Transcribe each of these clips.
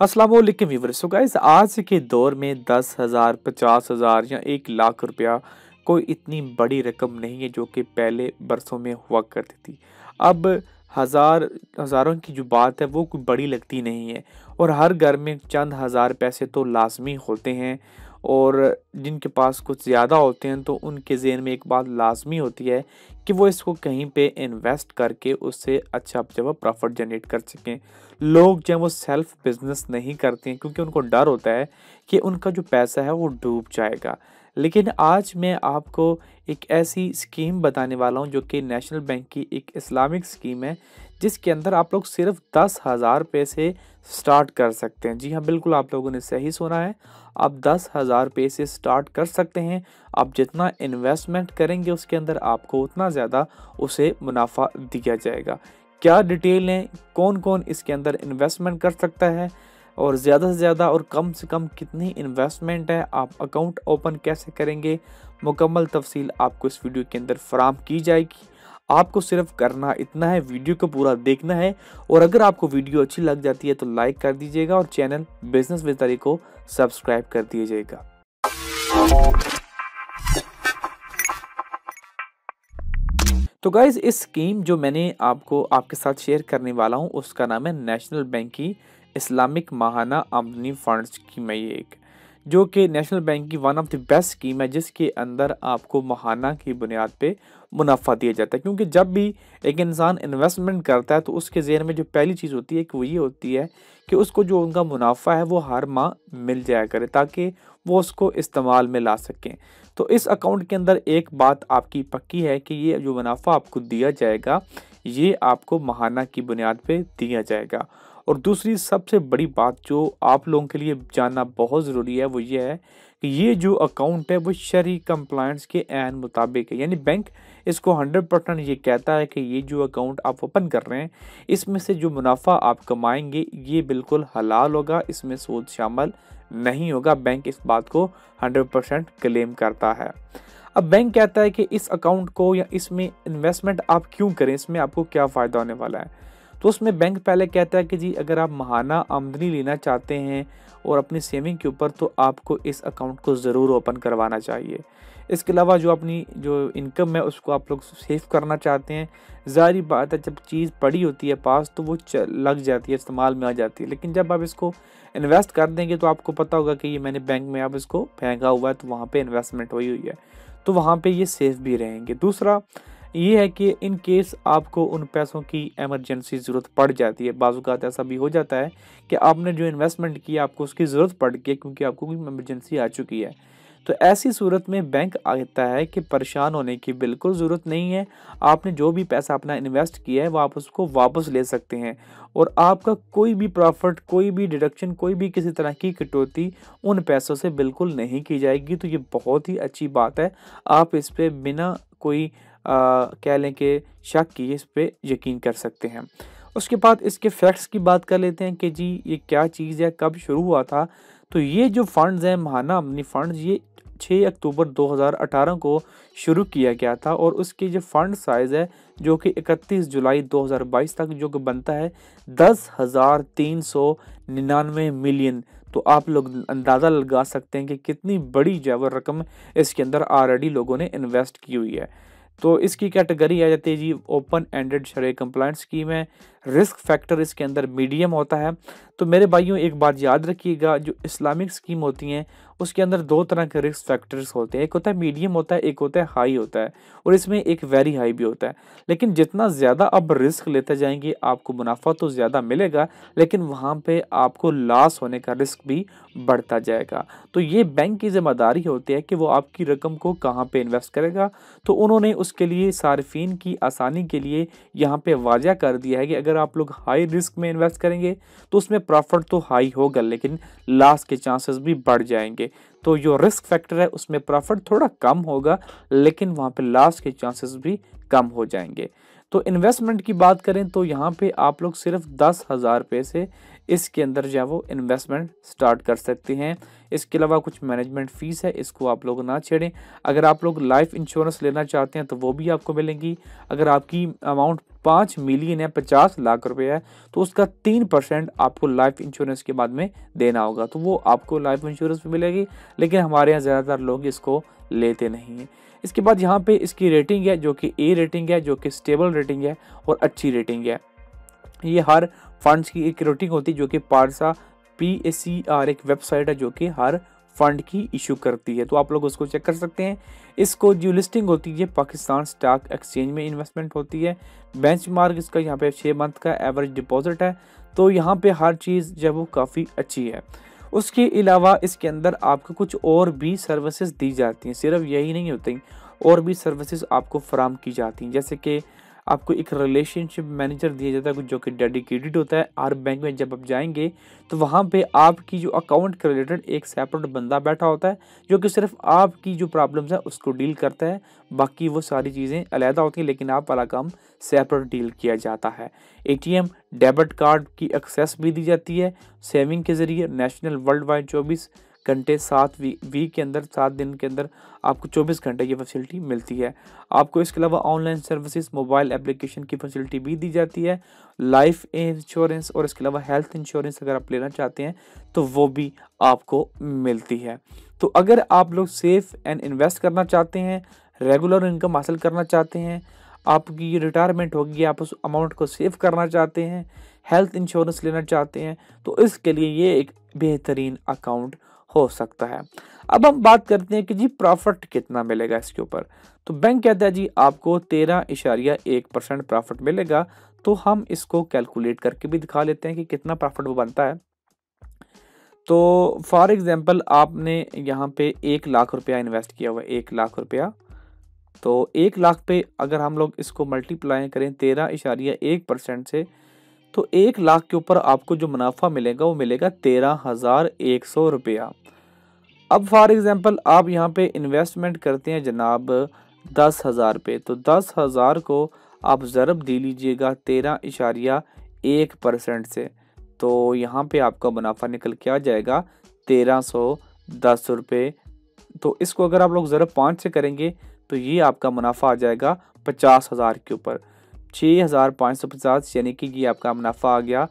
Aslam Weaver so guys आज के दौर में दस हज़ार पचास हज़ार या एक लाख रुपया कोई इतनी बड़ी रकम नहीं है जो कि पहले बरसों में हुआ करती थी अब हज़ार हज़ारों की जो बात है वो कोई बड़ी लगती नहीं है और हर घर में चंद हज़ार पैसे तो लाजमी होते हैं और जिनके पास कुछ ज़्यादा होते हैं तो उनके जेन में एक बात लाजमी होती है कि वो इसको कहीं पे इन्वेस्ट करके उससे अच्छा जो है प्रॉफिट जनरेट कर सकें लोग जो है वो सेल्फ बिजनेस नहीं करते हैं क्योंकि उनको डर होता है कि उनका जो पैसा है वो डूब जाएगा लेकिन आज मैं आपको एक ऐसी स्कीम बताने वाला हूँ जो कि नेशनल बैंक की एक इस्लामिक स्कीम है जिसके अंदर आप लोग सिर्फ दस हज़ार रुपये से स्टार्ट कर सकते हैं जी हाँ बिल्कुल आप लोगों ने सही सुना है आप दस हज़ार पे से स्टार्ट कर सकते हैं आप जितना इन्वेस्टमेंट करेंगे उसके अंदर आपको उतना ज़्यादा उसे मुनाफा दिया जाएगा क्या डिटेल हैं कौन कौन इसके अंदर इन्वेस्टमेंट कर सकता है और ज़्यादा से ज़्यादा और कम से कम कितनी इन्वेस्टमेंट है आप अकाउंट ओपन कैसे करेंगे मुकम्मल तफसील आपको इस वीडियो के अंदर फ्राहम की जाएगी आपको सिर्फ करना इतना है वीडियो को पूरा देखना है और अगर आपको वीडियो अच्छी लग जाती है तो लाइक कर दीजिएगा और चैनल बिजनेस विस्तारी को सब्सक्राइब कर दीजिएगा तो गाइज इस स्कीम जो मैंने आपको आपके साथ शेयर करने वाला हूँ उसका नाम है नेशनल बैंक की इस्लामिक माहाना आमदनी फंड्स की मैं एक जो कि नेशनल बैंक की one of the best scheme है जिसके अंदर आपको महाना की बुनियाद पे मुनाफा दिया जाता है क्योंकि जब भी एक इंसान इन्वेस्टमेंट करता है तो उसके जहन में जो पहली चीज़ होती है कि वो ये होती है कि उसको जो उनका मुनाफा है वो हर माह मिल जाया करे ताकि वो उसको इस्तेमाल में ला सकें तो इस अकाउंट के अंदर एक बात आपकी पक्की है कि ये जो मुनाफा आपको दिया जाएगा ये आपको महाना की बुनियाद पर दिया जाएगा और दूसरी सबसे बड़ी बात जो आप लोगों के लिए जानना बहुत ज़रूरी है वो ये है कि ये जो अकाउंट है वो शरी कंप्लाइंस के एन मुताबिक है यानी बैंक इसको 100 परसेंट ये कहता है कि ये जो अकाउंट आप ओपन कर रहे हैं इसमें से जो मुनाफा आप कमाएंगे ये बिल्कुल हलाल होगा इसमें सूद शामिल नहीं होगा बैंक इस बात को हंड्रेड परसेंट क्लेम करता है अब बैंक कहता है कि इस अकाउंट को या इसमें इन्वेस्टमेंट आप क्यों करें इसमें आपको क्या फ़ायदा होने वाला है तो उसमें बैंक पहले कहता है कि जी अगर आप महाना आमदनी लेना चाहते हैं और अपनी सेविंग के ऊपर तो आपको इस अकाउंट को ज़रूर ओपन करवाना चाहिए इसके अलावा जो अपनी जो इनकम है उसको आप लोग सेव करना चाहते हैं ज़ाहरी बात है जब चीज़ पड़ी होती है पास तो वो लग जाती है इस्तेमाल में आ जाती है लेकिन जब आप इसको इन्वेस्ट कर देंगे तो आपको पता होगा कि ये मैंने बैंक में आप इसको फेंका हुआ है तो वहाँ पर इन्वेस्टमेंट हुई हुई है तो वहाँ पर ये सेफ़ भी रहेंगे दूसरा ये है कि इन केस आपको उन पैसों की एमरजेंसी ज़रूरत पड़ जाती है बाजूकात ऐसा भी हो जाता है कि आपने जो इन्वेस्टमेंट किया आपको उसकी ज़रूरत पड़ गई क्योंकि आपको कोई एमरजेंसी आ चुकी है तो ऐसी सूरत में बैंक आता है कि परेशान होने की बिल्कुल ज़रूरत नहीं है आपने जो भी पैसा अपना इन्वेस्ट किया है वो आप उसको वापस ले सकते हैं और आपका कोई भी प्रॉफिट कोई भी डिडक्शन कोई भी किसी तरह की कटौती उन पैसों से बिल्कुल नहीं की जाएगी तो ये बहुत ही अच्छी बात है आप इस पर बिना कोई कह लें कि शक किए इस पर यकीन कर सकते हैं उसके बाद इसके फैक्ट्स की बात कर लेते हैं कि जी ये क्या चीज़ है कब शुरू हुआ था तो ये जो फंड्स हैं महाना अमनी फंड ये 6 अक्टूबर 2018 को शुरू किया गया था और उसके जो फंड साइज़ है जो कि 31 जुलाई 2022 तक जो कि बनता है दस हज़ार तीन सौ निन्यानवे मिलियन तो आप लोग अंदाज़ा लगा सकते हैं कि कितनी बड़ी जो रकम इसके अंदर ऑलरेडी लोगों ने इन्वेस्ट की हुई है तो इसकी कैटेगरी आ जाती है जी open ended shariah compliant scheme है रिस्क फैक्टर इसके अंदर मीडियम होता है तो मेरे भाइयों एक बात याद रखिएगा जो इस्लामिक स्कीम होती हैं उसके अंदर दो तरह के रिस्क फैक्टर्स होते हैं एक होता है मीडियम होता है एक होता है हाई होता है और इसमें एक वेरी हाई भी होता है लेकिन जितना ज़्यादा आप रिस्क लेते जाएंगे आपको मुनाफा तो ज़्यादा मिलेगा लेकिन वहाँ पर आपको लॉस होने का रिस्क भी बढ़ता जाएगा तो ये बैंक की जिम्मेदारी होती है कि वो आपकी रकम को कहाँ पर इन्वेस्ट करेगा तो उन्होंने उसके लिए सार्फिन की आसानी के लिए यहाँ पर वाजह कर दिया है कि अगर आप लोग हाई रिस्क में इन्वेस्ट करेंगे तो उसमें प्रॉफिट तो हाई होगा लेकिन लॉस के चांसेस भी बढ़ जाएंगे तो जो रिस्क फैक्टर है उसमें प्रॉफिट थोड़ा कम होगा लेकिन वहाँ पर लॉस के चांसेस भी कम हो जाएंगे तो इन्वेस्टमेंट की बात करें तो यहाँ पे आप लोग सिर्फ दस हज़ार रुपये से इसके अंदर जो है वो इन्वेस्टमेंट स्टार्ट कर सकते हैं इसके अलावा कुछ मैनेजमेंट फ़ीस है इसको आप लोग ना छेड़ें अगर आप लोग लाइफ इंश्योरेंस लेना चाहते हैं तो वो भी आपको मिलेंगी अगर आपकी अमाउंट पाँच मिलियन है पचास लाख रुपए है तो उसका तीन परसेंट आपको लाइफ इंश्योरेंस के बाद में देना होगा तो वो आपको लाइफ इंश्योरेंस भी मिलेगी लेकिन हमारे यहाँ ज़्यादातर लोग इसको लेते नहीं हैं इसके बाद यहाँ पर इसकी रेटिंग है जो कि ए रेटिंग है जो कि स्टेबल रेटिंग है और अच्छी रेटिंग है ये हर फंड्स की एक रोटिंग होती है जो कि पारसा पी एस सी आर एक वेबसाइट है जो कि हर फंड की इशू करती है तो आप लोग उसको चेक कर सकते हैं इसको जो लिस्टिंग होती है पाकिस्तान स्टॉक एक्सचेंज में इन्वेस्टमेंट होती है बेंचमार्क इसका यहाँ पे छः मंथ का एवरेज डिपॉजिट है तो यहाँ पे हर चीज़ जब वो काफ़ी अच्छी है उसके अलावा इसके अंदर आपको कुछ और भी सर्विसेज दी जाती हैं सिर्फ यही नहीं होती और भी सर्विसेज आपको फ्राहम की जाती हैं जैसे कि आपको एक रिलेशनशिप मैनेजर दिया जाता है जो कि डेडिकेटेड होता है हर बैंक में जब आप जाएंगे तो वहाँ पे आपकी जो अकाउंट के रिलेटेड एक सेपरेट बंदा बैठा होता है जो कि सिर्फ आपकी जो प्रॉब्लम्स है उसको डील करता है बाकी वो सारी चीज़ें अलहदा होती हैं लेकिन आप वाला काम सेपरेट डील किया जाता है ए डेबिट कार्ड की एक्सेस भी दी जाती है सेविंग के ज़रिए नेशनल वर्ल्ड वाइड चौबीस घंटे सात वीक वीक के अंदर सात दिन के अंदर आपको चौबीस घंटे की फैसिलिटी मिलती है आपको इसके अलावा ऑनलाइन सर्विसेज मोबाइल एप्लीकेशन की फैसिलिटी भी दी जाती है लाइफ इंश्योरेंस और इसके अलावा हेल्थ इंश्योरेंस अगर आप लेना चाहते हैं तो वो भी आपको मिलती है तो अगर आप लोग सेफ एंड इन्वेस्ट करना चाहते हैं रेगुलर इनकम हासिल करना चाहते हैं आपकी रिटायरमेंट होगी आप उस अमाउंट को सेव करना चाहते हैं हेल्थ इंश्योरेंस लेना चाहते हैं तो इसके लिए ये एक बेहतरीन अकाउंट हो सकता है अब हम बात करते हैं कि जी प्रॉफिट कितना मिलेगा इसके ऊपर तो बैंक कहता है जी आपको तेरह इशारिया एक परसेंट प्रॉफिट मिलेगा तो हम इसको कैलकुलेट करके भी दिखा लेते हैं कि कितना प्रॉफिट वो बनता है तो फॉर एग्ज़ाम्पल आपने यहाँ पे एक लाख रुपया इन्वेस्ट किया हुआ है एक लाख रुपया तो एक लाख पे अगर हम लोग इसको मल्टीप्लाई करें तेरह इशारिया एक परसेंट से तो एक लाख के ऊपर आपको जो मुनाफा मिलेगा वो मिलेगा तेरह हज़ार एक सौ रुपया अब फॉर एग्ज़ाम्पल आप यहाँ पे इन्वेस्टमेंट करते हैं जनाब दस हज़ार पे तो दस हज़ार को आप ज़रब दे लीजिएगा तेरह इशारिया एक परसेंट से तो यहाँ पे आपका मुनाफा निकल के आ जाएगा तेरह सौ दस रुपये तो इसको अगर आप लोग ज़रब पाँच से करेंगे तो ये आपका मुनाफा आ जाएगा पचास हज़ार के ऊपर छः हज़ार पाँच सौ पचास यानी कि ये आपका मुनाफा आ गया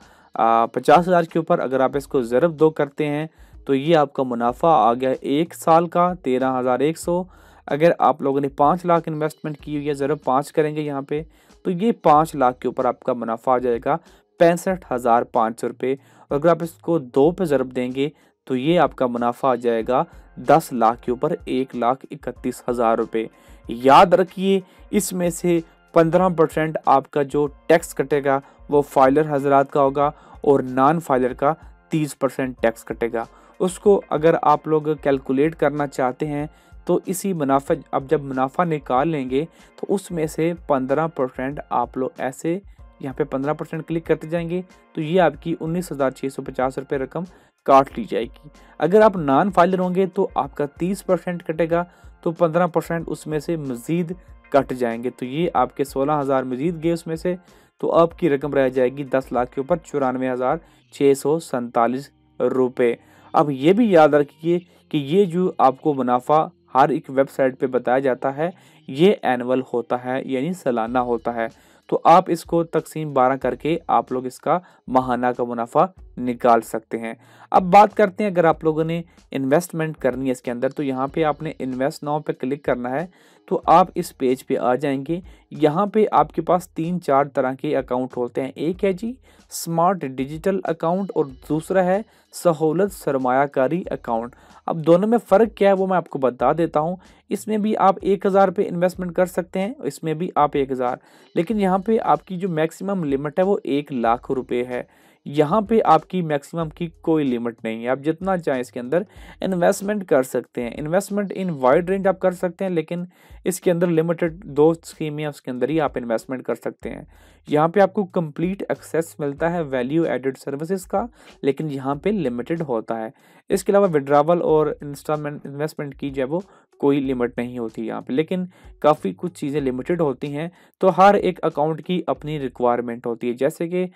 पचास हज़ार के ऊपर अगर आप इसको ज़रब दो करते हैं तो ये आपका मुनाफा आ गया एक साल का तेरह हज़ार एक सौ अगर आप लोगों ने पाँच लाख इन्वेस्टमेंट की हुई है ज़रब पाँच करेंगे यहाँ पे तो ये पाँच लाख के ऊपर आपका मुनाफा आ जाएगा पैंसठ हज़ार पाँच सौ रुपये और अगर आप इसको दो पे ज़रब देंगे तो ये आपका मुनाफा आ जाएगा दस लाख के ऊपर एक लाख इकतीस हज़ार रुपये याद रखिए इसमें से पंद्रह परसेंट आपका जो टैक्स कटेगा वो फाइलर हजरात का होगा और नॉन फाइलर का तीस परसेंट टैक्स कटेगा उसको अगर आप लोग कैलकुलेट करना चाहते हैं तो इसी मुनाफा अब जब मुनाफा निकाल लेंगे तो उसमें से पंद्रह परसेंट आप लोग ऐसे यहाँ पे पंद्रह परसेंट क्लिक करते जाएंगे तो ये आपकी उन्नीस हज़ार छः सौ पचास रुपये रकम काट ली जाएगी अगर आप नॉन फाइलर होंगे तो आपका तीस परसेंट कटेगा तो पंद्रह परसेंट उसमें से मज़ीद कट जाएंगे तो ये आपके सोलह हज़ार मजीद गए उसमें से तो आपकी रकम रह जाएगी दस लाख के ऊपर चौरानवे हज़ार छः सौ सैंतालीस रुपये अब ये भी याद रखिए कि ये जो आपको मुनाफा हर एक वेबसाइट पे बताया जाता है ये एनअल होता है यानी सालाना होता है तो आप इसको तकसीम बारह करके आप लोग इसका माहाना का मुनाफा निकाल सकते हैं अब बात करते हैं अगर आप लोगों ने इन्वेस्टमेंट करनी है इसके अंदर तो यहाँ पे आपने इन्वेस्ट नाव पे क्लिक करना है तो आप इस पेज पे आ जाएंगे यहाँ पे आपके पास तीन चार तरह के अकाउंट होते हैं एक है जी स्मार्ट डिजिटल अकाउंट और दूसरा है सहूलत सरमायाकारी अकाउंट अब दोनों में फ़र्क क्या है वो मैं आपको बता देता हूँ इसमें भी आप एक हज़ार पे इन्वेस्टमेंट कर सकते हैं इसमें भी आप एक हज़ार लेकिन यहाँ पे आपकी जो मैक्सिमम लिमिट है वो एक लाख रुपये है यहाँ पे आपकी मैक्सिमम की कोई लिमिट नहीं है आप जितना चाहें इसके अंदर इन्वेस्टमेंट कर सकते हैं इन्वेस्टमेंट इन वाइड रेंज आप कर सकते हैं लेकिन इसके अंदर लिमिटेड दो स्कीमें उसके अंदर ही आप इन्वेस्टमेंट कर सकते हैं यहाँ पे आपको कंप्लीट एक्सेस मिलता है वैल्यू एडेड सर्विसेज का लेकिन यहाँ पे लिमिटेड होता है इसके अलावा विड्रावल और इंस्टॉलमेंट इन्वेस्टमेंट की जो है वो कोई लिमिट नहीं होती यहाँ पे लेकिन काफ़ी कुछ चीज़ें लिमिटेड होती हैं तो हर एक अकाउंट की अपनी रिक्वायरमेंट होती है जैसे कि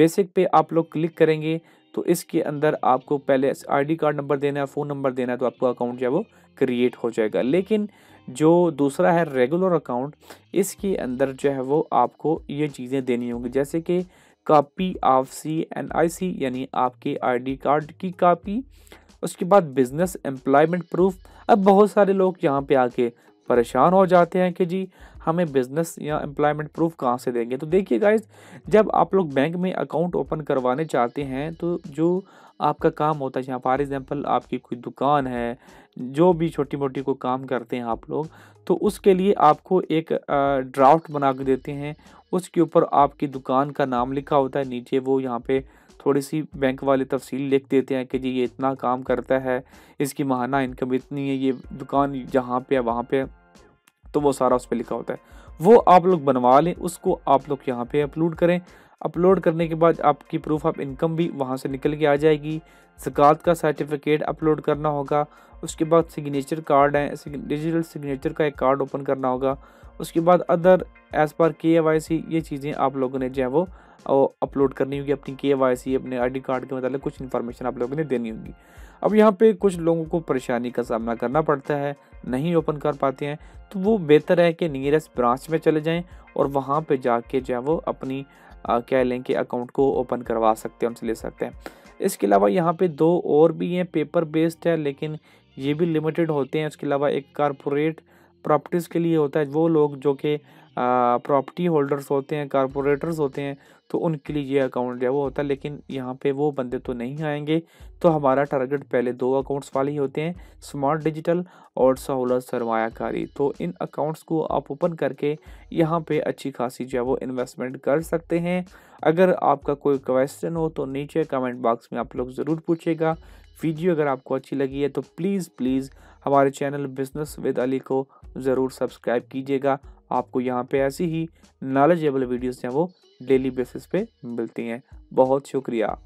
बेसिक पे आप लोग क्लिक करेंगे तो इसके अंदर आपको पहले आईडी कार्ड नंबर देना है फ़ोन नंबर देना है तो आपका अकाउंट जो है वो क्रिएट हो जाएगा लेकिन जो दूसरा है रेगुलर अकाउंट इसके अंदर जो है वो आपको ये चीज़ें देनी होंगी जैसे कि copy of C N I C यानी आपके आईडी कार्ड की कापी उसके बाद बिजनेस एम्प्लॉयमेंट प्रूफ अब बहुत सारे लोग यहाँ पे आके परेशान हो जाते हैं कि जी हमें बिज़नेस या एम्प्लॉयमेंट प्रूफ कहाँ से देंगे तो देखिए गाइज जब आप लोग बैंक में अकाउंट ओपन करवाने चाहते हैं तो जो आपका काम होता है यहाँ फॉर एग्ज़ाम्पल आपकी कोई दुकान है जो भी छोटी मोटी कोई काम करते हैं आप लोग तो उसके लिए आपको एक ड्राफ्ट बना के देते हैं उसके ऊपर आपकी दुकान का नाम लिखा होता है नीचे वो यहाँ पे थोड़ी सी बैंक वाले तफसील लिख देते हैं कि जी ये इतना काम करता है इसकी महाना इनकम इतनी है ये दुकान जहाँ पे है वहाँ पे है तो वो सारा उस पर लिखा होता है वो आप लोग बनवा लें उसको आप लोग यहाँ पे अपलोड करें अपलोड करने के बाद आपकी प्रूफ ऑफ आप इनकम भी वहाँ से निकल के आ जाएगी जक़ात का सर्टिफिकेट अपलोड करना होगा उसके बाद सिग्नेचर कार्ड है डिजिटल सिग्नेचर का एक कार्ड ओपन करना होगा उसके बाद अदर एज़ पर के वाई सी ये चीज़ें आप लोगों ने जो है वो अपलोड करनी होगी अपनी के वाई सी अपने आई कार्ड के मतलब कुछ इन्फॉर्मेशन आप लोगों ने देनी होगी अब यहाँ पे कुछ लोगों को परेशानी का सामना करना पड़ता है नहीं ओपन कर पाते हैं तो वो बेहतर है कि नियरेस्ट ब्रांच में चले जाएँ और वहाँ पर जाके जो है वो अपनी कह लें कि अकाउंट को ओपन करवा सकते हैं उनसे ले सकते हैं इसके अलावा यहाँ पे दो और भी हैं पेपर बेस्ड है लेकिन ये भी लिमिटेड होते हैं इसके अलावा एक कारपोरेट प्रॉपर्टीज़ के लिए होता है वो लोग जो कि प्रॉपर्टी होल्डर्स होते हैं कॉरपोरेटर्स होते हैं तो उनके लिए ये अकाउंट जो वो होता है लेकिन यहाँ पे वो बंदे तो नहीं आएंगे तो हमारा टारगेट पहले दो अकाउंट्स वाले ही होते हैं स्मार्ट डिजिटल और सहूलत सरमाकारी तो इन अकाउंट्स को आप ओपन करके यहाँ पे अच्छी खासी जो है वो इन्वेस्टमेंट कर सकते हैं अगर आपका कोई क्वेश्चन हो तो नीचे कमेंट बॉक्स में आप लोग ज़रूर पूछेगा वीडियो अगर आपको अच्छी लगी है तो प्लीज़ प्लीज़ हमारे चैनल बिजनेस विद अली को ज़रूर सब्सक्राइब कीजिएगा आपको यहाँ पे ऐसी ही नॉलेजेबल वीडियोस हैं वो डेली बेसिस पे मिलती हैं बहुत शुक्रिया